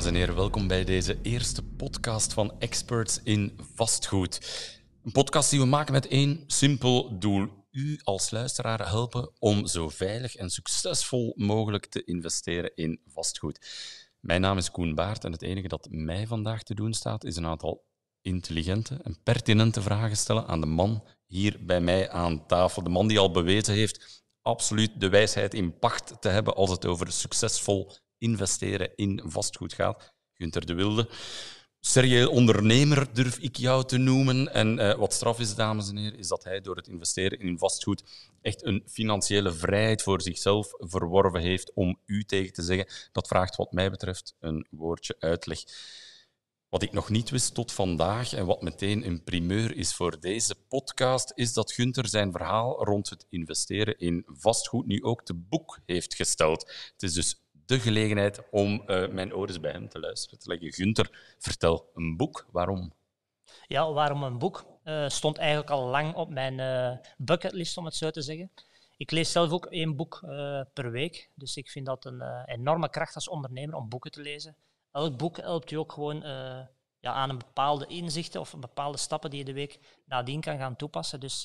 dames en heren. Welkom bij deze eerste podcast van Experts in Vastgoed. Een podcast die we maken met één simpel doel. U als luisteraar helpen om zo veilig en succesvol mogelijk te investeren in vastgoed. Mijn naam is Koen Baart en het enige dat mij vandaag te doen staat is een aantal intelligente en pertinente vragen stellen aan de man hier bij mij aan tafel. De man die al bewezen heeft absoluut de wijsheid in pacht te hebben als het over succesvol investeren in vastgoed gaat. Gunther de Wilde, serieel ondernemer durf ik jou te noemen. En eh, wat straf is, dames en heren, is dat hij door het investeren in vastgoed echt een financiële vrijheid voor zichzelf verworven heeft om u tegen te zeggen. Dat vraagt wat mij betreft een woordje uitleg. Wat ik nog niet wist tot vandaag en wat meteen een primeur is voor deze podcast, is dat Gunther zijn verhaal rond het investeren in vastgoed nu ook te boek heeft gesteld. Het is dus de gelegenheid om eh, mijn oren bij hem te luisteren te Gunther, vertel een boek. Waarom? Ja, waarom een boek? Eh, stond eigenlijk al lang op mijn eh, bucketlist, om het zo te zeggen. Ik lees zelf ook één boek per week. Dus ik vind dat een enorme kracht als ondernemer om boeken te lezen. Elk boek helpt je ook gewoon ja, aan een bepaalde inzichten of bepaalde stappen die je de week nadien kan gaan toepassen. Dus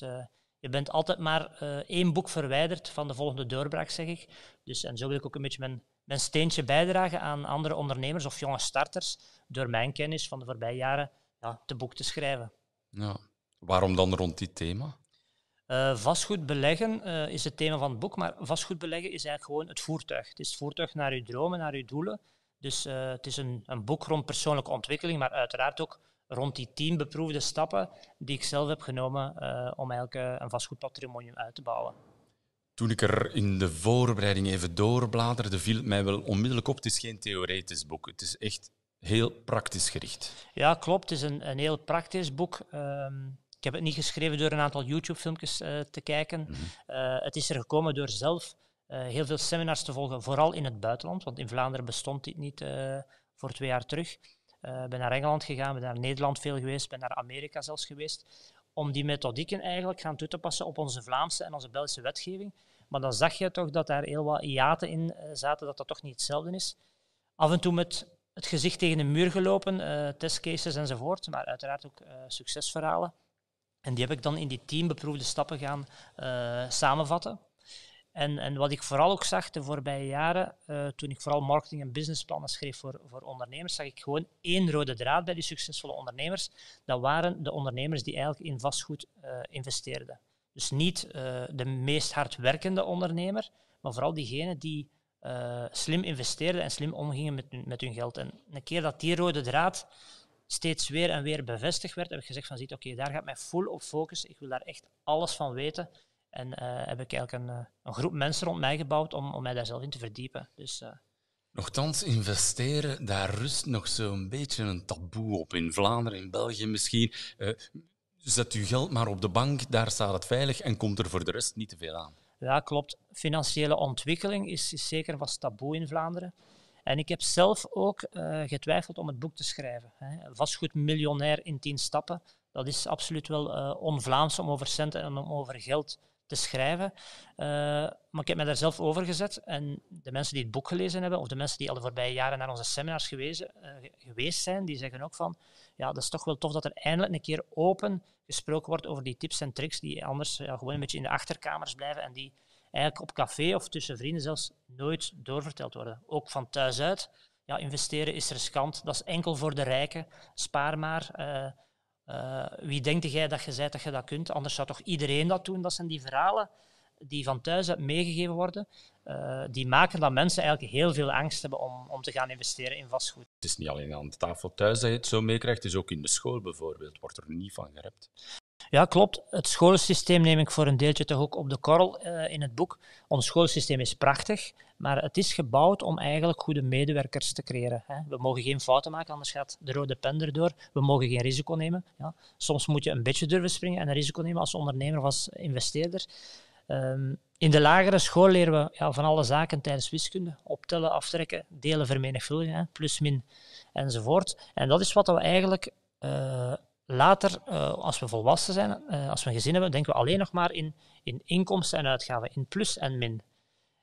je bent altijd maar één boek verwijderd van de volgende doorbraak, zeg ik. Dus, en zo wil ik ook een beetje mijn mijn steentje bijdragen aan andere ondernemers of jonge starters door mijn kennis van de voorbije jaren ja, te boek te schrijven. Ja. Waarom dan rond dit thema? Uh, vastgoed beleggen eh, is het thema van het boek, maar vastgoed beleggen is eigenlijk gewoon het voertuig. Het is het voertuig naar uw dromen, naar uw doelen. Dus eh, het is een, een boek rond persoonlijke ontwikkeling, maar uiteraard ook rond die tien beproefde stappen die ik zelf heb genomen om eigenlijk een vastgoedpatrimonium uit te bouwen. Toen ik er in de voorbereiding even doorbladerde, viel het mij wel onmiddellijk op. Het is geen theoretisch boek. Het is echt heel praktisch gericht. Ja, klopt. Het is een, een heel praktisch boek. Ehm, ik heb het niet geschreven door een aantal YouTube-filmpjes eh, te kijken. Mhm. Eh, het is er gekomen door zelf eh, heel veel seminars te volgen, vooral in het buitenland. Want in Vlaanderen bestond dit niet voor twee jaar terug. Ik ben naar Engeland gegaan, ben naar Nederland veel geweest, ben naar Amerika zelfs geweest om die methodieken eigenlijk gaan toe te passen op onze Vlaamse en onze Belgische wetgeving. Maar dan zag je toch dat daar heel wat iaten in eh, zaten, dat dat toch niet hetzelfde is. Af en toe met het gezicht tegen de muur gelopen, eh, testcases enzovoort, maar uiteraard ook eh, succesverhalen. En die heb ik dan in die tien beproefde stappen gaan samenvatten. En, en wat ik vooral ook zag de voorbije jaren, eh, toen ik vooral marketing- en businessplannen schreef voor, voor ondernemers, zag ik gewoon één rode draad bij die succesvolle ondernemers. Dat waren de ondernemers die eigenlijk in vastgoed eh, investeerden. Dus niet eh, de meest hardwerkende ondernemer, maar vooral diegene die slim investeerden en slim omgingen met, met hun geld. En een keer dat die rode draad steeds weer en weer bevestigd werd, heb ik gezegd van, oké, okay, daar gaat mij vol op focus. Ik wil daar echt alles van weten. En eh, heb ik eigenlijk een, eh, een, groep mensen rond mij gebouwd om, om mij daar zelf in te verdiepen. Dus, eh, Nochtans, investeren, daar rust nog zo'n beetje een taboe op. In Vlaanderen, in België misschien. zet uw geld maar op de bank, daar staat het veilig en komt er voor de rest niet te veel aan. Ja, klopt. Financiële ontwikkeling is, zeker wat taboe in Vlaanderen. En ik heb zelf ook getwijfeld om het boek te schrijven. Hè. Vastgoed miljonair in tien stappen. Dat is absoluut wel uh, on om over centen en om over geld te schrijven. Eh, maar ik heb me daar zelf over gezet. En de mensen die het boek gelezen hebben, of de mensen die al de voorbije jaren naar onze seminars eh, geweest zijn, die zeggen ook van, ja, dat is toch wel tof dat er eindelijk een keer open gesproken wordt over die tips en tricks die anders ja, gewoon een beetje in de achterkamers blijven en die eigenlijk op café of tussen vrienden zelfs nooit doorverteld worden. Ook van thuis uit. Ja, investeren is riskant, dat is enkel voor de rijken. Spaar maar. Eh, eh, wie denkt jij dat je zei dat je dat kunt? Anders zou toch iedereen dat doen? Dat zijn die verhalen die van thuis uit meegegeven worden, eh, die maken dat mensen eigenlijk heel veel angst hebben om, om te gaan investeren in vastgoed. Het is niet alleen aan de tafel thuis dat je het zo meekrijgt, het is ook in de school bijvoorbeeld, wordt er niet van gerept. Ja, klopt. Het schoolsysteem neem ik voor een deeltje toch ook op de korrel eh, in het boek. Ons schoolsysteem is prachtig, maar het is gebouwd om eigenlijk goede medewerkers te creëren. Hè. We mogen geen fouten maken, anders gaat de rode pen erdoor. We mogen geen risico nemen. Ja. Soms moet je een beetje durven springen en een risico nemen als ondernemer of als investeerder. Ehm, in de lagere school leren we ja, van alle zaken tijdens wiskunde. Optellen, aftrekken, delen, vermenigvuldigen, plus, min enzovoort. En dat is wat we eigenlijk... Eh, Later, eh, als we volwassen zijn, eh, als we een gezin hebben, denken we alleen nog maar in, in inkomsten en uitgaven, in plus en min.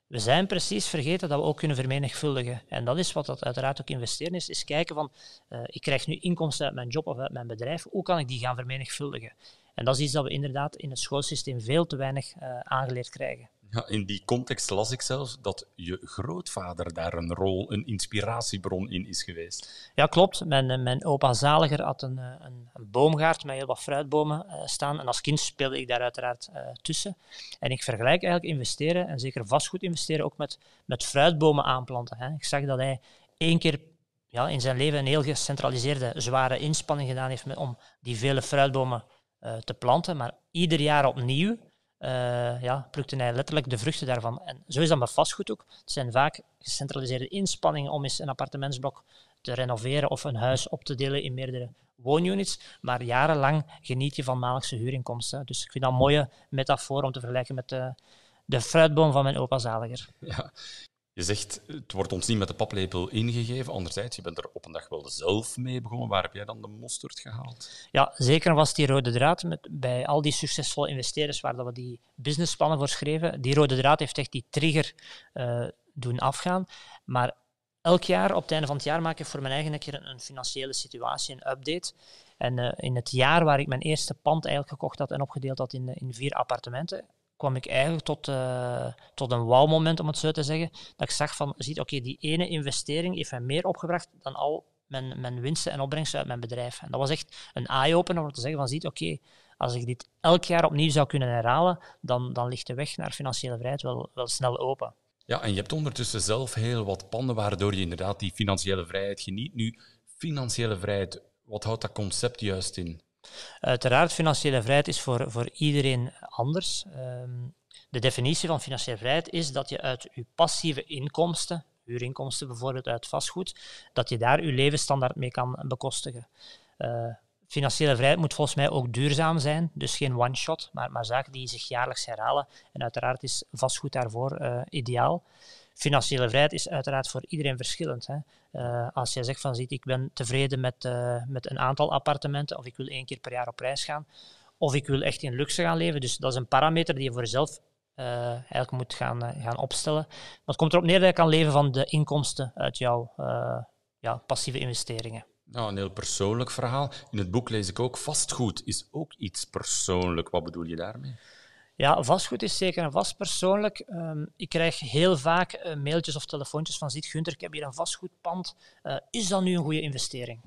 We zijn precies vergeten dat we ook kunnen vermenigvuldigen. En dat is wat dat uiteraard ook investeren is, is kijken van, eh, ik krijg nu inkomsten uit mijn job of uit mijn bedrijf, hoe kan ik die gaan vermenigvuldigen? En dat is iets dat we inderdaad in het schoolsysteem veel te weinig aangeleerd krijgen in die context las ik zelfs dat je grootvader daar een rol, een inspiratiebron in is geweest. Ja, klopt. Mijn, eh, mijn opa Zaliger had een, eh, een, een boomgaard met heel wat fruitbomen eh, staan. En als kind speelde ik daar uiteraard tussen. En ik vergelijk eigenlijk investeren, en zeker vastgoed investeren, ook met, met fruitbomen aanplanten. Hè. Ik zag dat hij één keer ja, in zijn leven een heel gecentraliseerde, zware inspanning gedaan heeft om die vele fruitbomen te planten. Maar ieder jaar opnieuw uh, ja, plukte hij letterlijk de vruchten daarvan. En zo is dat met vastgoed ook. Het zijn vaak gecentraliseerde inspanningen om eens een appartementsblok te renoveren of een huis op te delen in meerdere woonunits. Maar jarenlang geniet je van maandelijkse huurinkomsten. Dus ik vind dat een mooie metafoor om te vergelijken met eh, de, fruitboom van mijn opa Zaliger. Ja, je zegt, het wordt ons niet met de paplepel ingegeven. Anderzijds, je bent er op een dag wel zelf mee begonnen. Waar heb jij dan de mosterd gehaald? Ja, zeker was die rode draad met, bij al die succesvolle investeerders waar dat we die businessplannen voor schreven. Die rode draad heeft echt die trigger eh, doen afgaan. Maar elk jaar, op het einde van het jaar, maak ik voor mijn eigen een keer een, financiële situatie, een update. En eh, in het jaar waar ik mijn eerste pand eigenlijk gekocht had en opgedeeld had in, eh, in vier appartementen, kwam ik eigenlijk tot, eh, tot een wow-moment, om het zo te zeggen. Dat ik zag van, ziet, oké, die ene investering heeft mij meer opgebracht dan al mijn, mijn winsten en opbrengsten uit mijn bedrijf. En dat was echt een eye-opener om te zeggen van, ziet, oké, als ik dit elk jaar opnieuw zou kunnen herhalen, dan, dan ligt de weg naar financiële vrijheid wel, wel snel open. Ja, en je hebt ondertussen zelf heel wat panden waardoor je inderdaad die financiële vrijheid geniet. Nu, financiële vrijheid, wat houdt dat concept juist in? Uiteraard, financiële vrijheid is voor, voor iedereen anders. Ehm, de definitie van financiële vrijheid is dat je uit je passieve inkomsten, huurinkomsten bijvoorbeeld uit vastgoed, dat je daar je levensstandaard mee kan bekostigen. Eh, financiële vrijheid moet volgens mij ook duurzaam zijn, dus geen one-shot, maar, maar zaken die zich jaarlijks herhalen. En uiteraard is vastgoed daarvoor eh, ideaal. Financiële vrijheid is uiteraard voor iedereen verschillend. Hè. Eh, als jij zegt van ziet, ik ben tevreden met, eh, met een aantal appartementen, of ik wil één keer per jaar op reis gaan, of ik wil echt in luxe gaan leven. Dus dat is een parameter die je voor jezelf uh, eigenlijk moet gaan, gaan opstellen. Maar het komt erop neer dat je kan leven van de inkomsten uit jouw ja, passieve investeringen. Nou, een heel persoonlijk verhaal. In het boek lees ik ook vastgoed is ook iets persoonlijk. Wat bedoel je daarmee? Ja, vastgoed is zeker en vast persoonlijk. Ehm, ik krijg heel vaak eh, mailtjes of telefoontjes van ziet Gunter, ik heb hier een vastgoedpand. Uh, is dat nu een goede investering?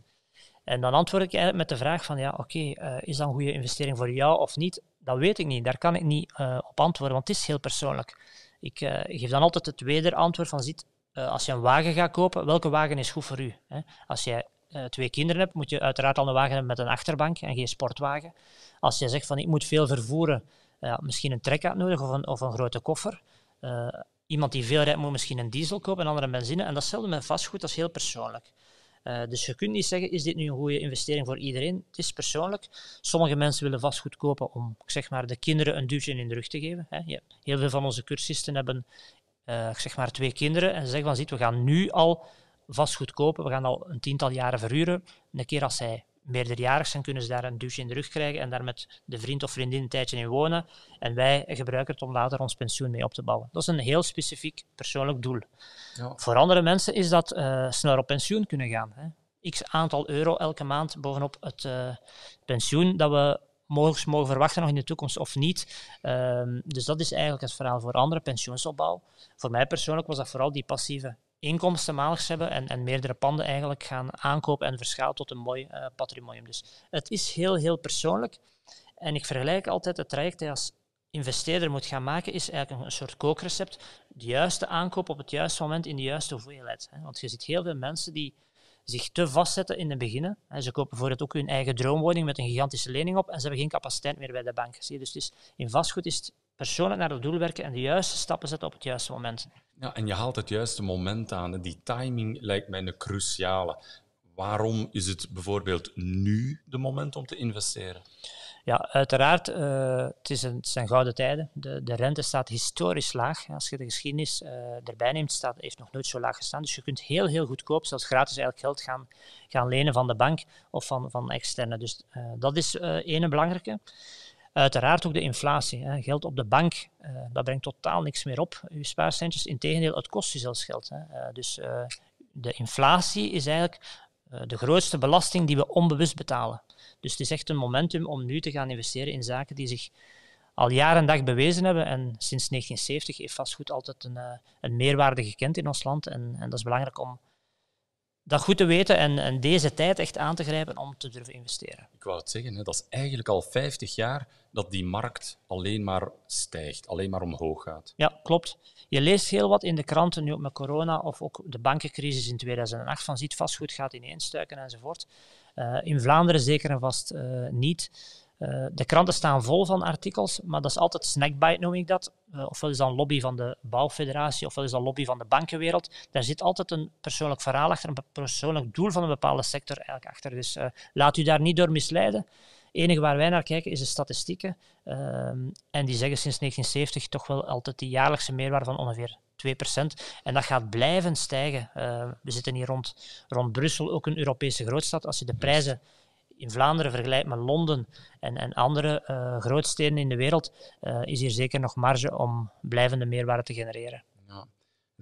En dan antwoord ik eigenlijk met de vraag van ja, oké, eh, is dat een goede investering voor jou of niet? Dat weet ik niet. Daar kan ik niet op antwoorden, want het is heel persoonlijk. Ik geef dan altijd het wederantwoord van ziet, als je een wagen gaat kopen, welke wagen is goed voor u? Hè? Als jij twee kinderen hebt, moet je uiteraard al een wagen hebben met een achterbank en geen sportwagen. Als jij zegt van ik moet veel vervoeren, ja, eh, misschien een trekhaak nodig of een, of een grote koffer. Eh, iemand die veel rijdt moet misschien een diesel kopen en andere benzine. En datzelfde met vastgoed, dat is heel persoonlijk. Eh, dus je kunt niet zeggen, is dit nu een goede investering voor iedereen? Het is persoonlijk. Sommige mensen willen vastgoed kopen om zeg maar, de kinderen een duwtje in de rug te geven. Hè. Heel veel van onze cursisten hebben zeg maar twee kinderen en ze zeggen van, ziet, we gaan nu al vastgoed kopen, we gaan al een tiental jaren verhuren. een keer als zij meerderjarig zijn, kunnen ze daar een douche in de rug krijgen en daar met de vriend of vriendin een tijdje in wonen. En wij gebruiken het om later ons pensioen mee op te bouwen. Dat is een heel specifiek persoonlijk doel. Ja. Voor andere mensen is dat eh, sneller op pensioen kunnen gaan. Hè. X aantal euro elke maand bovenop het eh, pensioen dat we mogelijk mogen verwachten nog in de toekomst of niet. Ehm, dus dat is eigenlijk het verhaal voor andere pensioensopbouw. Voor mij persoonlijk was dat vooral die passieve inkomsten maalig hebben en, en meerdere panden eigenlijk gaan aankopen en verschalen tot een mooi uh, patrimonium. Dus het is heel, heel persoonlijk. En ik vergelijk altijd het traject dat je als investeerder moet gaan maken, is eigenlijk een soort kookrecept. De juiste aankoop op het juiste moment in de juiste hoeveelheid. Hè. Want je ziet heel veel mensen die zich te vastzetten in het begin. Ze kopen bijvoorbeeld ook hun eigen droomwoning met een gigantische lening op en ze hebben geen capaciteit meer bij de bank. Zie je? Dus in vastgoed is het persoonlijk naar het doel werken en de juiste stappen zetten op het juiste moment. Ja, en je haalt het juiste moment aan. Die timing lijkt mij een cruciale. Waarom is het bijvoorbeeld nu de moment om te investeren? Ja, uiteraard. Uh, het, is een, zijn gouden tijden. De, de, rente staat historisch laag. Als je de geschiedenis eh, erbij neemt, staat, heeft nog nooit zo laag gestaan. Dus je kunt heel, heel goedkoop, zelfs gratis, eigenlijk geld gaan, gaan lenen van de bank of van, van externe. Dus eh, dat is één belangrijke. Uiteraard ook de inflatie. Hè. Geld op de bank, eh, dat brengt totaal niks meer op. Uw spaarcentjes, integendeel, het kost u zelfs geld. Hè. Eh, dus eh, de inflatie is eigenlijk de grootste belasting die we onbewust betalen. Dus het is echt een momentum om nu te gaan investeren in zaken die zich al jaren en dag bewezen hebben. En sinds 1970 heeft vastgoed altijd een, een meerwaarde gekend in ons land. En, en dat is belangrijk om dat goed te weten en, en, deze tijd echt aan te grijpen om te durven investeren. Ik wou het zeggen, hè, dat is eigenlijk al 50 jaar dat die markt alleen maar stijgt, alleen maar omhoog gaat. Ja, klopt. Je leest heel wat in de kranten nu ook met corona of ook de bankencrisis in 2008 van ziet vastgoed gaat ineens ineenstuiken enzovoort. Eh, in Vlaanderen zeker en vast eh, niet. Eh, de kranten staan vol van artikels, maar dat is altijd snackbite noem ik dat. Eh, ofwel is dat een lobby van de bouwfederatie, ofwel is dat een lobby van de bankenwereld. Daar zit altijd een persoonlijk verhaal achter, een persoonlijk doel van een bepaalde sector eigenlijk achter. Dus eh, laat u daar niet door misleiden. Het enige waar wij naar kijken is de statistieken. Ehm, en die zeggen sinds 1970 toch wel altijd die jaarlijkse meerwaarde van ongeveer 2%. En dat gaat blijven stijgen. we zitten hier rond, rond Brussel, ook een Europese grootstad. Als je de prijzen in Vlaanderen vergelijkt met Londen en, en andere eh, grootsteden in de wereld, eh, is hier zeker nog marge om blijvende meerwaarde te genereren. Ja.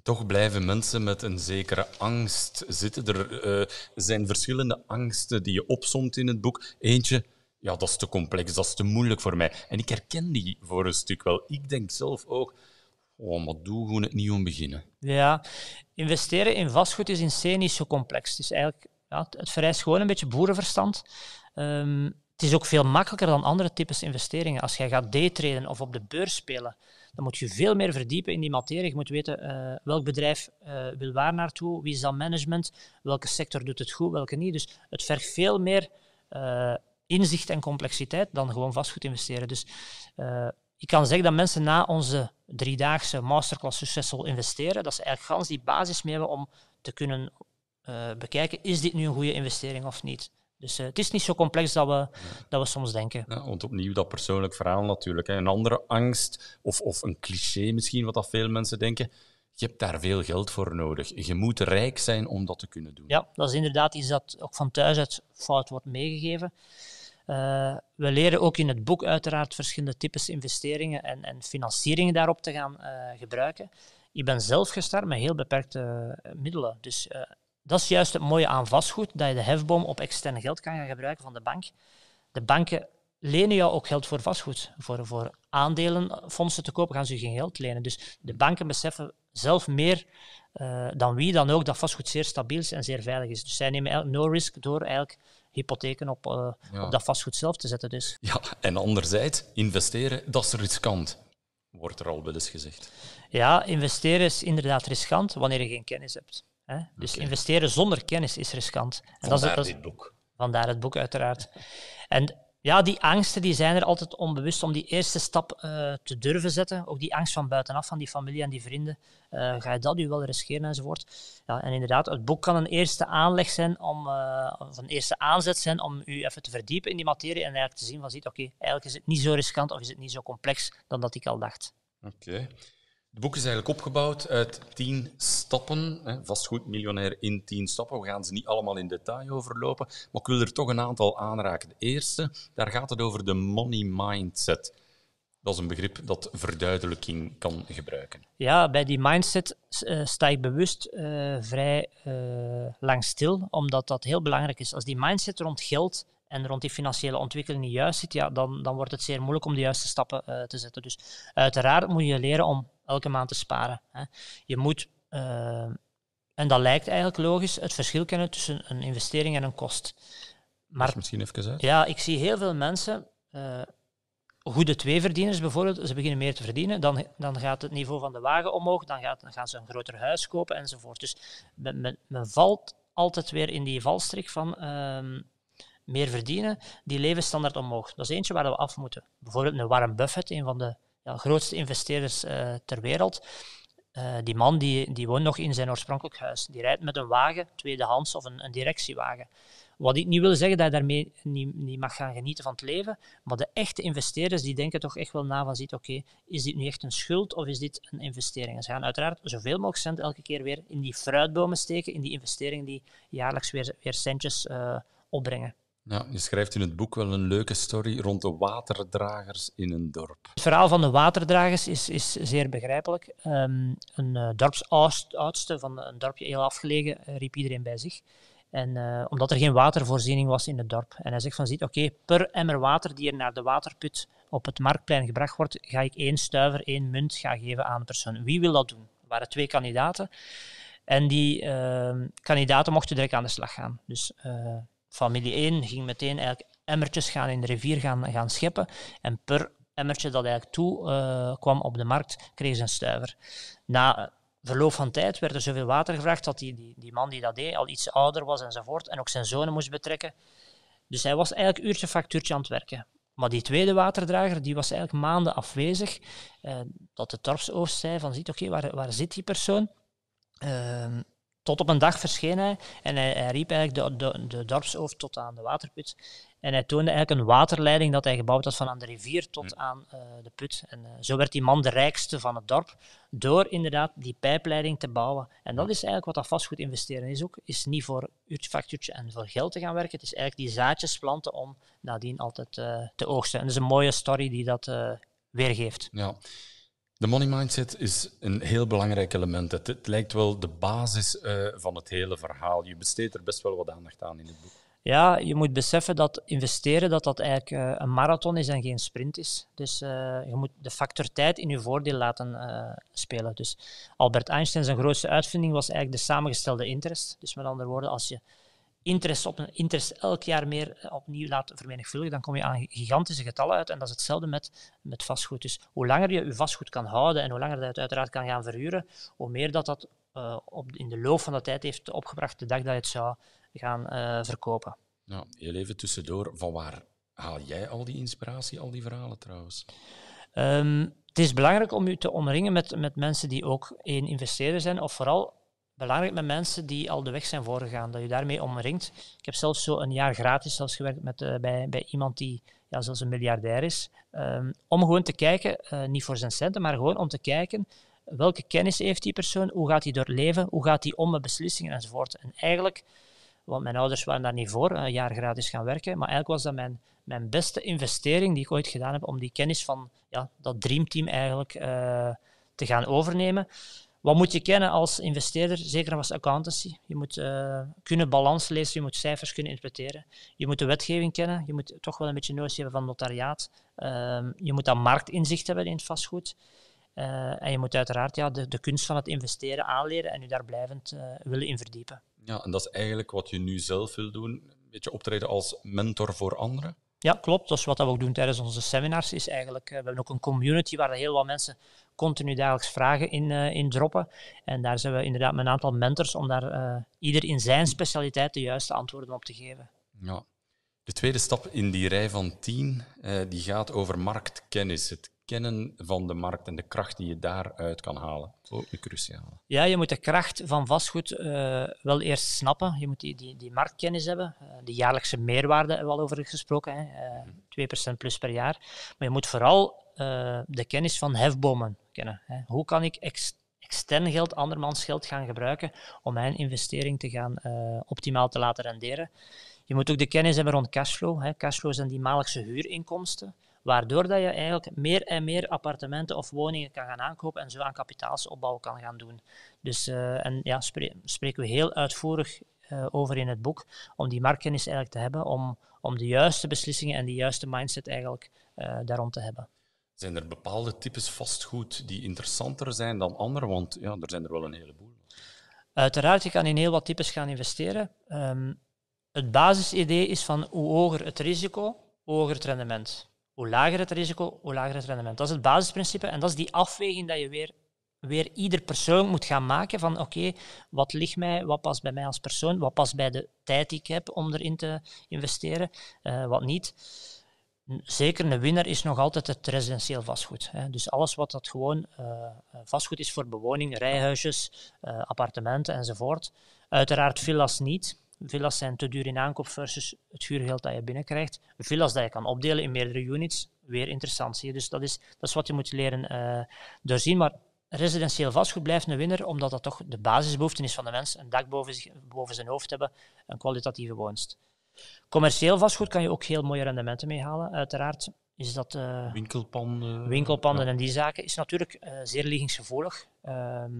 Toch blijven mensen met een zekere angst zitten. Er eh, zijn verschillende angsten die je opsomt in het boek. Eentje, ja, dat is te complex, dat is te moeilijk voor mij. En ik herken die voor een stuk wel. Ik denk zelf ook, oh, maar doe gewoon het niet om beginnen. Ja, investeren in vastgoed is in C niet zo complex. Het is eigenlijk ja, het vereist gewoon een beetje boerenverstand. Ehm, het is ook veel makkelijker dan andere types investeringen. Als jij gaat daytraden of op de beurs spelen, dan moet je veel meer verdiepen in die materie. Je moet weten eh, welk bedrijf eh, wil waar naartoe, wie is dat management, welke sector doet het goed, welke niet. Dus het vergt veel meer eh, inzicht en complexiteit dan gewoon vastgoed investeren. Dus ik kan zeggen dat mensen na onze driedaagse masterclass succesvol investeren, dat ze eigenlijk gans die basis mee hebben om te kunnen eh, bekijken, is dit nu een goede investering of niet? Dus eh, het is niet zo complex dat we, dat we soms denken. Ja, want opnieuw dat persoonlijk verhaal natuurlijk. Hè. Een andere angst, of, of een cliché misschien, wat dat veel mensen denken. Je hebt daar veel geld voor nodig. Je moet rijk zijn om dat te kunnen doen. Ja, dat is inderdaad iets dat ook van thuis uit fout wordt meegegeven. Eh, we leren ook in het boek uiteraard verschillende types investeringen en, en financieringen daarop te gaan gebruiken. Ik ben zelf gestart met heel beperkte middelen. Dus dat is juist het mooie aan vastgoed, dat je de hefboom op extern geld kan gaan gebruiken van de bank. De banken lenen jou ook geld voor vastgoed. Voor, voor aandelenfondsen te kopen gaan ze geen geld lenen. Dus de banken beseffen zelf meer eh, dan wie dan ook dat vastgoed zeer stabiel is en zeer veilig is. Dus zij nemen no risk door eigenlijk hypotheken op, eh, op dat vastgoed zelf te zetten. Dus. Ja, en anderzijds, investeren, dat is riskant. Wordt er al wel eens gezegd. Ja, investeren is inderdaad riskant wanneer je geen kennis hebt. Hè? Dus investeren zonder kennis is riskant. En vandaar dat dit boek. Vandaar het boek, uiteraard. En ja, die angsten die zijn er altijd onbewust om die eerste stap eh, te durven zetten. Ook die angst van buitenaf, van die familie en die vrienden. Eh, ga je dat nu wel riskeren enzovoort. Ja, en inderdaad, het boek kan een eerste aanleg zijn om, uh, of een eerste aanzet zijn om u even te verdiepen in die materie en eigenlijk te zien van, ziet, oké, eigenlijk is het niet zo riskant of is het niet zo complex dan dat ik al dacht. Oké. Het boek is eigenlijk opgebouwd uit tien stappen. vastgoed, miljonair in tien stappen. We gaan ze niet allemaal in detail overlopen, maar ik wil er toch een aantal aanraken. De eerste, daar gaat het over de money mindset. Dat is een begrip dat verduidelijking kan gebruiken. Ja, bij die mindset eh, sta ik bewust eh, vrij uh, lang stil, omdat dat heel belangrijk is. Als die mindset rond geld en rond die financiële ontwikkeling niet juist zit, ja, dan, dan wordt het zeer moeilijk om de juiste stappen te zetten. Dus uiteraard moet je leren om elke maand te sparen. Hè. Je moet, eh, en dat lijkt eigenlijk logisch, het verschil kennen tussen een investering en een kost. Maar, misschien even uit. Ja, ik zie heel veel mensen, eh, goede tweeverdieners bijvoorbeeld, ze beginnen meer te verdienen, dan, dan gaat het niveau van de wagen omhoog, dan, gaat, dan gaan ze een groter huis kopen enzovoort. Dus men, valt altijd weer in die valstrik van ehm, meer verdienen, die levensstandaard omhoog. Dat is eentje waar we af moeten. Bijvoorbeeld een Warren Buffett, een van de ja, grootste investeerders eh, ter wereld. Eh, die man die, die woont nog in zijn oorspronkelijk huis. Die rijdt met een wagen, tweedehands of een, een directiewagen. Wat ik niet wil zeggen dat je daarmee niet, niet mag gaan genieten van het leven, maar de echte investeerders die denken toch echt wel na van ziet, oké, is dit nu echt een schuld of is dit een investering? En ze gaan uiteraard zoveel mogelijk cent elke keer weer in die fruitbomen steken, in die investeringen die jaarlijks weer, weer centjes eh, opbrengen. Ja, je schrijft in het boek wel een leuke story rond de waterdragers in een dorp. Het verhaal van de waterdragers is, is zeer begrijpelijk. Ehm, een uh, eh, dorpsoudste van een dorpje heel afgelegen eh, riep iedereen bij zich. En eh, omdat er geen watervoorziening was in het dorp. En hij zegt van, ziet, oké, per emmer water die er naar de waterput op het marktplein gebracht wordt, ga ik één stuiver, één munt gaan geven aan een persoon. Wie wil dat doen? Er waren twee kandidaten. En die ehm, kandidaten mochten direct aan de slag gaan. Dus familie 1 ging meteen eigenlijk emmertjes gaan in de rivier gaan, gaan scheppen. En per emmertje dat eigenlijk toe eh, kwam op de markt, kreeg ze een stuiver. Na eh, verloop van tijd werd er zoveel water gevraagd dat die, die, die man die dat deed al iets ouder was enzovoort. En ook zijn zonen moest betrekken. Dus hij was eigenlijk uurtje factuurtje aan het werken. Maar die tweede waterdrager die was eigenlijk maanden afwezig. Eh, dat de dorpsoogst zei van, ziet, oké, waar, waar zit die persoon? Uh, tot op een dag verscheen hij en hij, riep eigenlijk de, de, de dorpshoofd tot aan de waterput. En hij toonde eigenlijk een waterleiding dat hij gebouwd had van aan de rivier tot mm. aan eh, de put. En eh, zo werd die man de rijkste van het dorp door inderdaad die pijpleiding te bouwen. En dat mm. is eigenlijk wat dat vastgoed investeren is ook. Is niet voor uurtje, factuurtje en voor geld te gaan werken. Het is eigenlijk die zaadjes planten om nadien altijd eh, te oogsten. En dat is een mooie story die dat weergeeft. Ja. De money mindset is een heel belangrijk element. Het, het lijkt wel de basis eh, van het hele verhaal. Je besteedt er best wel wat aandacht aan in het boek. Ja, je moet beseffen dat investeren dat dat eigenlijk eh, een marathon is en geen sprint is. Dus eh, je moet de factor tijd in je voordeel laten spelen. Dus Albert Einstein zijn grootste uitvinding was eigenlijk de samengestelde interest. Dus met andere woorden, als je interesse, op, interesse elk jaar meer eh, opnieuw laat vermenigvuldigen, dan kom je aan gigantische getallen uit. En dat is hetzelfde met, met vastgoed. Dus hoe langer je je vastgoed kan houden en hoe langer dat je het uiteraard kan gaan verhuren, hoe meer dat dat eh, op, in de loop van de tijd heeft opgebracht, de dag dat je het zou gaan eh, verkopen. Nou, je even tussendoor, van waar haal jij al die inspiratie, al die verhalen trouwens? Ehm, het is belangrijk om u te omringen met, met mensen die ook in investeerder zijn, of vooral belangrijk met mensen die al de weg zijn voorgegaan, dat je daarmee omringt. Ik heb zelfs zo een jaar gratis zelfs gewerkt met, eh, bij, bij iemand die ja, zelfs een miljardair is. Ehm, om gewoon te kijken, eh, niet voor zijn centen, maar gewoon om te kijken welke kennis heeft die persoon, hoe gaat hij door leven, hoe gaat hij om met beslissingen enzovoort. En eigenlijk, want mijn ouders waren daar niet voor, een jaar gratis gaan werken, maar eigenlijk was dat mijn, mijn beste investering die ik ooit gedaan heb om die kennis van ja, dat dreamteam eigenlijk eh, te gaan overnemen. Wat moet je kennen als investeerder, zeker als accountancy? Je moet eh, kunnen balans lezen, je moet cijfers kunnen interpreteren. Je moet de wetgeving kennen, je moet toch wel een beetje notie hebben van notariaat. Ehm, je moet dan marktinzicht hebben in het vastgoed. Eh, en je moet uiteraard ja, de, de, kunst van het investeren aanleren en je daar blijvend eh, willen in verdiepen. Ja, en dat is eigenlijk wat je nu zelf wil doen. Een beetje optreden als mentor voor anderen? Ja, klopt. Dus wat we ook doen tijdens onze seminars. Is eigenlijk, eh, we hebben ook een community waar heel wat mensen continu dagelijks vragen in, eh, in droppen. En daar zijn we inderdaad met een aantal mentors om daar eh, ieder in zijn specialiteit de juiste antwoorden op te geven. Ja. De tweede stap in die rij van tien die gaat over marktkennis kennen van de markt en de kracht die je daaruit kan halen. Ook oh, een Ja, je moet de kracht van vastgoed eh, wel eerst snappen. Je moet die, die, die marktkennis hebben. Uh, de jaarlijkse meerwaarde hebben we al over gesproken. Hè. Uh, eh, 2% plus per jaar. Maar je moet vooral de kennis van hefbomen kennen. Hè. Hoe kan ik ex extern geld, andermans geld gaan gebruiken om mijn investering te gaan optimaal te laten renderen? Je moet ook de kennis hebben rond cashflow. Hè. Cashflow zijn die maandelijkse huurinkomsten waardoor dat je eigenlijk meer en meer appartementen of woningen kan gaan aankopen en zo aan kapitaalsopbouw kan gaan doen. Dus, uh, en ja, spreken we heel uitvoerig eh, over in het boek, om die marktkennis eigenlijk te hebben, om, om de juiste beslissingen en de juiste mindset eigenlijk eh, daarom te hebben. Zijn er bepaalde types vastgoed die interessanter zijn dan andere? Want ja, er zijn er wel een heleboel. Uiteraard, je kan in heel wat types gaan investeren. Ehm, het basisidee is van hoe hoger het risico, hoe hoger het rendement hoe lager het risico, hoe lager het rendement. Dat is het basisprincipe en dat is die afweging dat je weer, weer ieder persoon moet gaan maken van oké, wat ligt mij, wat past bij mij als persoon, wat past bij de tijd die ik heb om erin te investeren, eh, wat niet. Zeker een winnaar is nog altijd het residentieel vastgoed. Hè. Dus alles wat dat gewoon eh, eh, vastgoed is voor bewoning, rijhuisjes, appartementen enzovoort. Uiteraard villas niet, villas zijn te duur in aankoop versus het huurgeld dat je binnenkrijgt. Villas dat je kan opdelen in meerdere units, weer interessant. Zie je? Dus dat is, dat is wat je moet leren eh, doorzien. Maar residentieel vastgoed blijft een winnaar, omdat dat toch de basisbehoefte is van de mens. Een dak boven, zich, boven zijn hoofd hebben, een kwalitatieve woonst. Commercieel vastgoed kan je ook heel mooie rendementen mee halen, uiteraard. Is dat, eh, winkelpanden. Winkelpanden en die zaken is natuurlijk eh, zeer liggingsgevoelig. Ehm,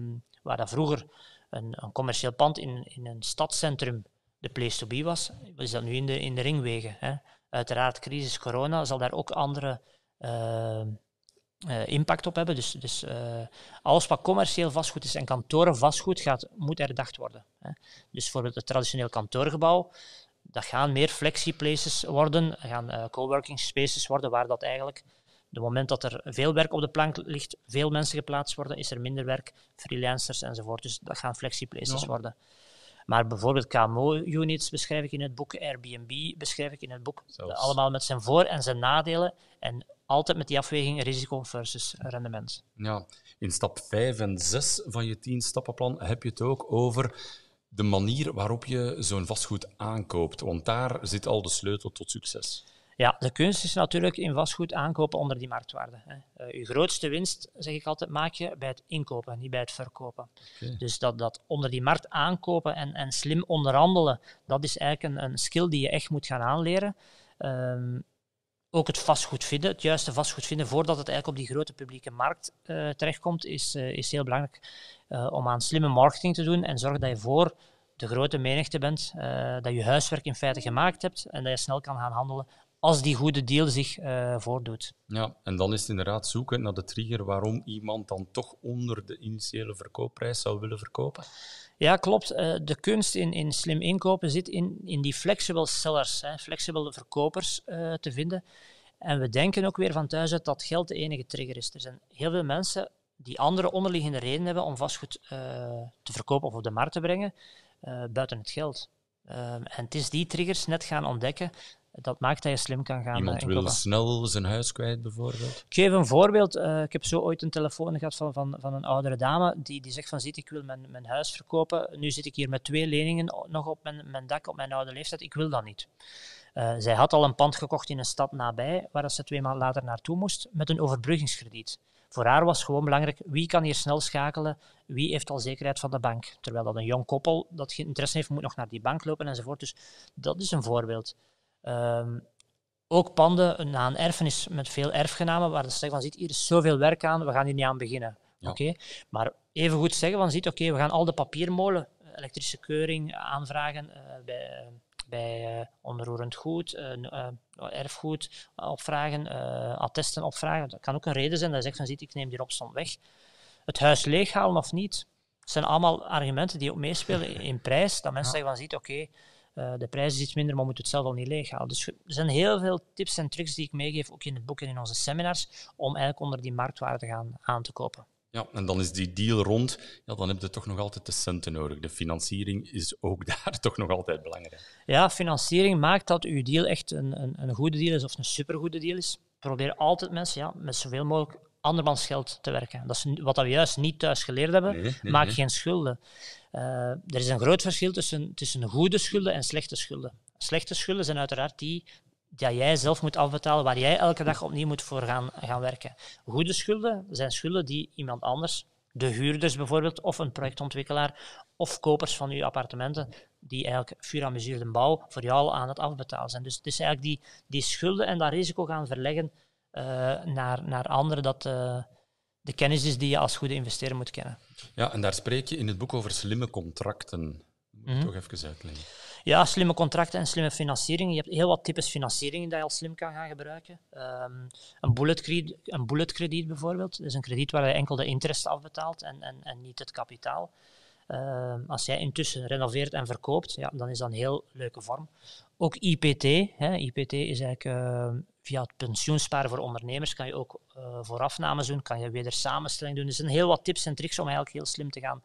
waar dat vroeger een, een, commercieel pand in, in een stadscentrum de place to be was, is dat nu in de, in de ringwegen. Hè? Uiteraard, crisis corona zal daar ook andere eh, eh, impact op hebben. Dus, dus eh, alles wat commercieel vastgoed is en kantoren vastgoed gaat, moet herdacht worden. Hè? Dus bijvoorbeeld het traditioneel kantoorgebouw, dat gaan meer flexieplaces worden, gaan coworking spaces worden, waar dat eigenlijk de moment dat er veel werk op de plank ligt, veel mensen geplaatst worden, is er minder werk, freelancers enzovoort. Dus dat gaan flexieplaces worden. Maar bijvoorbeeld KMO-units beschrijf ik in het boek, Airbnb beschrijf ik in het boek. Allemaal met zijn voor- en zijn nadelen. En altijd met die afweging risico versus rendement. Ja, in stap 5 en 6 van je 10-stappenplan heb je het ook over de manier waarop je zo'n vastgoed aankoopt. Want daar zit al de sleutel tot succes. Ja, de kunst is natuurlijk in vastgoed aankopen onder die marktwaarde. Hè. je eh, grootste winst, zeg ik altijd, maak je bij het inkopen, niet bij het verkopen. Dus dat, dat onder die markt aankopen en, en slim onderhandelen, dat is eigenlijk een, een skill die je echt moet gaan aanleren. Ehm, ook het vastgoed vinden, het juiste vastgoed vinden, voordat het eigenlijk op die grote publieke markt eh, terechtkomt, is, eh, is heel belangrijk om aan slimme marketing te doen en zorg dat je voor de grote menigte bent, dat je huiswerk in feite gemaakt hebt en dat je snel kan gaan handelen als die goede deal zich eh, voordoet. Ja, en dan is het inderdaad zoeken naar de trigger waarom iemand dan toch onder de initiële verkoopprijs zou willen verkopen. Ja, klopt. Eh, de kunst in, in slim inkopen zit in, in die flexible sellers, hè, flexibele verkopers eh, te vinden. En we denken ook weer van thuis uit dat geld de enige trigger is. Er zijn heel veel mensen die andere onderliggende redenen hebben om vastgoed te verkopen of op de markt te brengen, buiten het geld. Ehm, en het is die triggers net gaan ontdekken dat maakt dat je slim kan gaan. Iemand eh, wil snel zijn huis kwijt, bijvoorbeeld? Ik geef een voorbeeld. Eh, ik heb zo ooit een telefoon gehad van, van, van een oudere dame die, die zegt van zit, ik wil mijn, mijn huis verkopen. Nu zit ik hier met twee leningen nog op mijn, mijn dak, op mijn oude leeftijd. Ik wil dat niet. Eh, zij had al een pand gekocht in een stad nabij, waar ze twee maanden later naartoe moest, met een overbruggingskrediet. Voor haar was gewoon belangrijk, wie kan hier snel schakelen, wie heeft al zekerheid van de bank. Terwijl dat een jong koppel dat geen interesse heeft, moet nog naar die bank lopen enzovoort. Dus dat is een voorbeeld. Ehm, ook panden na een erfenis met veel erfgenamen, waar de zeggen van, ziet, hier is zoveel werk aan, we gaan hier niet aan beginnen. Oké, Maar even goed zeggen van, ziet, oké, we gaan al de papiermolen, eh, elektrische keuring aanvragen eh, bij, bij uh, onroerend goed, erfgoed opvragen, attesten opvragen. Dat kan ook een reden zijn dat je zegt van, ziet, ik neem die opstand weg. Het huis leeghalen of niet, dat zijn allemaal argumenten die ook meespelen in prijs, dat mensen zeggen van, ziet, oké, eh, de prijs is iets minder, maar moet het zelf al niet leeghalen. Dus er zijn heel veel tips en tricks die ik meegeef, ook in het boek en in onze seminars, om eigenlijk onder die marktwaarde gaan, aan te kopen. Ja, en dan is die deal rond. Ja, dan heb je toch nog altijd de centen nodig. De financiering is ook daar toch nog altijd belangrijk. Ja, financiering maakt dat uw deal echt een, een, een goede deal is of een supergoede deal is. Probeer altijd mensen ja, met zoveel mogelijk andermans geld te werken. Dat is wat we juist niet thuis geleerd hebben. maak geen schulden. Eh, er is een groot verschil tussen, tussen goede schulden en slechte schulden. Slechte schulden zijn uiteraard die dat jij zelf moet afbetalen, waar jij elke dag opnieuw moet voor gaan, gaan werken. Goede schulden zijn schulden die iemand anders, de huurders bijvoorbeeld, of een projectontwikkelaar, of kopers van uw appartementen, die eigenlijk vuur aan bouw voor jou al aan het afbetalen zijn. Dus het is eigenlijk die, die schulden en dat risico gaan verleggen eh, naar, naar anderen, dat eh, de kennis is die je als goede investeerder moet kennen. Ja, en daar spreek je in het boek over slimme contracten. Moet mm toch even uitleggen. Ja, slimme contracten en slimme financiering. Je hebt heel wat types financieringen die je al slim kan gaan gebruiken. Um, een, bulletkrediet, een bulletkrediet bijvoorbeeld, dat is een krediet waar je enkel de interest afbetaalt en, en, en niet het kapitaal. Ehm, als jij intussen renoveert en verkoopt, ja, dan is dat een heel leuke vorm. Ook IPT. Hè. IPT is eigenlijk ehm, via het pensioensparen voor ondernemers kan je ook uh, voorafnames doen, kan je weder samenstelling doen. er zijn heel wat tips en tricks om eigenlijk heel slim te gaan,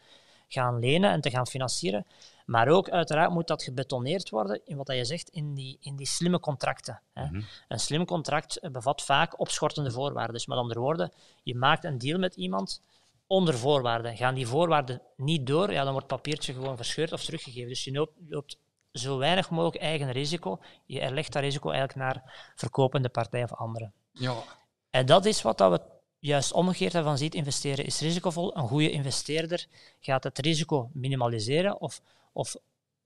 gaan lenen en te gaan financieren. Maar ook uiteraard moet dat gebetoneerd worden in wat je zegt, in die, in die slimme contracten. Hè. Mhm. Een slim contract bevat vaak opschortende voorwaarden. Dus met andere woorden, je maakt een deal met iemand onder voorwaarden. Gaan die voorwaarden niet door, ja, dan wordt het papiertje gewoon verscheurd of teruggegeven. Dus je loopt, zo weinig mogelijk eigen risico. Je erlegt dat risico eigenlijk naar verkopende partij of anderen. Ja. En dat is wat dat we juist omgekeerd daarvan ziet. Investeren is risicovol. Een goede investeerder gaat het risico minimaliseren of, of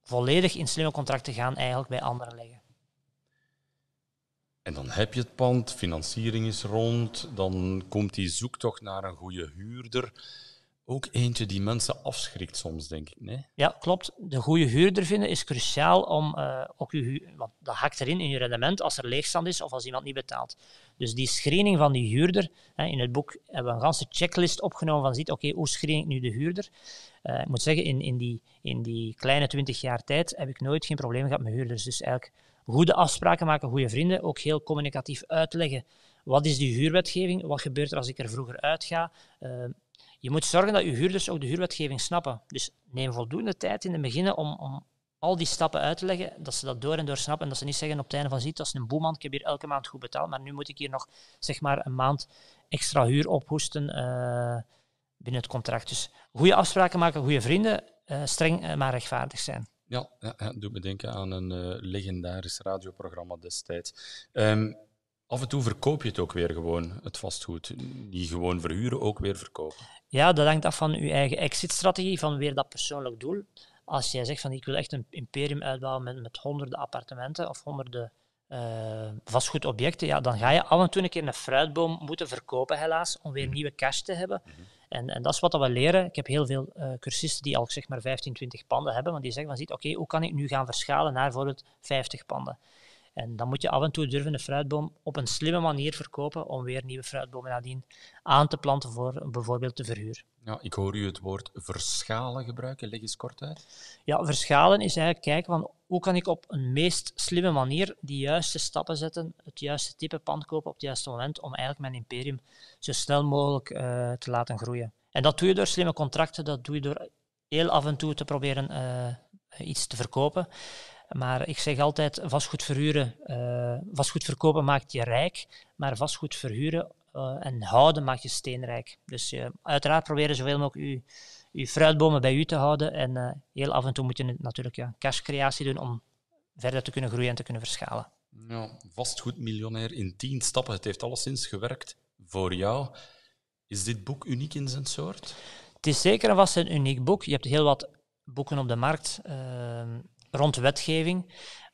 volledig in slimme contracten gaan eigenlijk bij anderen leggen. En dan heb je het pand, financiering is rond, dan komt die zoektocht naar een goede huurder. Ook eentje die mensen afschrikt soms, denk ik. Nee? Ja, klopt. De goede huurder vinden is cruciaal om eh, ook je huur, want dat hakt erin in je rendement als er leegstand is of als iemand niet betaalt. Dus die screening van die huurder, hè, in het boek hebben we een ganse checklist opgenomen van ziet, oké, hoe screen ik nu de huurder? Eh, ik moet zeggen, in, in, die, in die kleine twintig jaar tijd heb ik nooit geen probleem gehad met huurders. Dus eigenlijk goede afspraken maken, goede vrienden, ook heel communicatief uitleggen. Wat is die huurwetgeving? Wat gebeurt er als ik er vroeger uitga? Uh, ehm, je moet zorgen dat je huurders ook de huurwetgeving snappen. Dus neem voldoende tijd in het begin om, om al die stappen uit te leggen, dat ze dat door en door snappen en dat ze niet zeggen op het einde van ziet, dat is een boeman, ik heb hier elke maand goed betaald, maar nu moet ik hier nog zeg maar een maand extra huur ophoesten eh, binnen het contract. Dus goede afspraken maken, goede vrienden, eh, streng eh, maar rechtvaardig zijn. Ja, dat doet me denken aan een uh, legendarisch radioprogramma destijds. Ehm, af en toe verkoop je het ook weer gewoon, het vastgoed. Die gewoon verhuren, ook weer verkopen. Ja, dat hangt af van je eigen exitstrategie, van weer dat persoonlijk doel. Als jij zegt van ik wil echt een imperium uitbouwen met, met honderden appartementen of honderden eh, vastgoedobjecten, ja, dan ga je af en toe een keer een fruitboom moeten verkopen, helaas, om weer mhm. nieuwe cash te hebben. Mhm. En, en dat is wat we leren. Ik heb heel veel eh, cursisten die al zeg maar 15, 20 panden hebben, want die zeggen van, ziet, oké, hoe kan ik nu gaan verschalen naar bijvoorbeeld 50 panden? En dan moet je af en toe durven de fruitboom op een slimme manier verkopen om weer nieuwe fruitbomen nadien aan te planten voor bijvoorbeeld de verhuur. Ja, ik hoor u het woord verschalen gebruiken. Leg eens kort uit. Ja, verschalen is eigenlijk kijken van hoe kan ik op een meest slimme manier de juiste stappen zetten, het juiste type pand kopen op het juiste moment om eigenlijk mijn imperium zo snel mogelijk eh, te laten groeien. En dat doe je door slimme contracten, dat doe je door heel af en toe te proberen eh, iets te verkopen. Maar ik zeg altijd, vastgoed verhuren, eh, vastgoed verkopen maakt je rijk, maar vastgoed verhuren eh, en houden maakt je steenrijk. Dus uh, uiteraard proberen zoveel mogelijk je, je fruitbomen bij u te houden. En eh, heel af en toe moet je natuurlijk ja, cashcreatie doen om verder te kunnen groeien en te kunnen verschalen. Ja, vastgoedmiljonair in tien stappen. Het heeft alleszins gewerkt voor jou. Is dit boek uniek in zijn soort? Het is zeker en vast een uniek boek. Je hebt heel wat boeken op de markt ehm, rond wetgeving.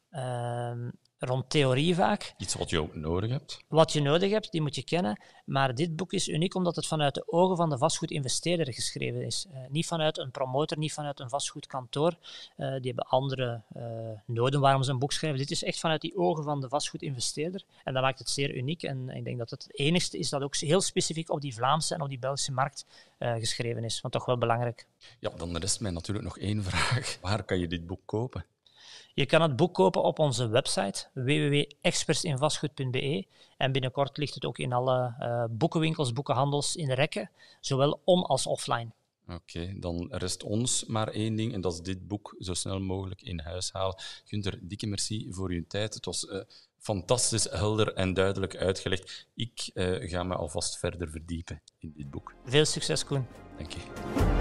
Ehm, rond theorie vaak. Iets wat je ook nodig hebt. Wat je nodig hebt, die moet je kennen. Maar dit boek is uniek omdat het vanuit de ogen van de vastgoedinvesteerder geschreven is. Eh, niet vanuit een promotor, niet vanuit een vastgoedkantoor. Uh, die hebben andere uh, noden waarom ze een boek schrijven. Dit is echt vanuit die ogen van de vastgoedinvesteerder. En dat maakt het zeer uniek. En ik denk dat het het enigste is dat ook heel specifiek op die Vlaamse en op die Belgische markt geschreven is. Want toch wel belangrijk. Ja, dan rest mij natuurlijk nog één vraag. Waar kan je dit boek kopen? Je kan het boek kopen op onze website www.expertsinvastgoed.be en binnenkort ligt het ook in alle eh, boekenwinkels, boekenhandels in de rekken, zowel on- als offline. Oké, dan rest ons maar één ding en dat is dit boek zo snel mogelijk in huis halen. Gunther, dikke merci voor uw tijd. Het was eh, fantastisch helder en duidelijk uitgelegd. Ik eh, ga me alvast verder verdiepen in dit boek. Veel succes, Koen. Dank je.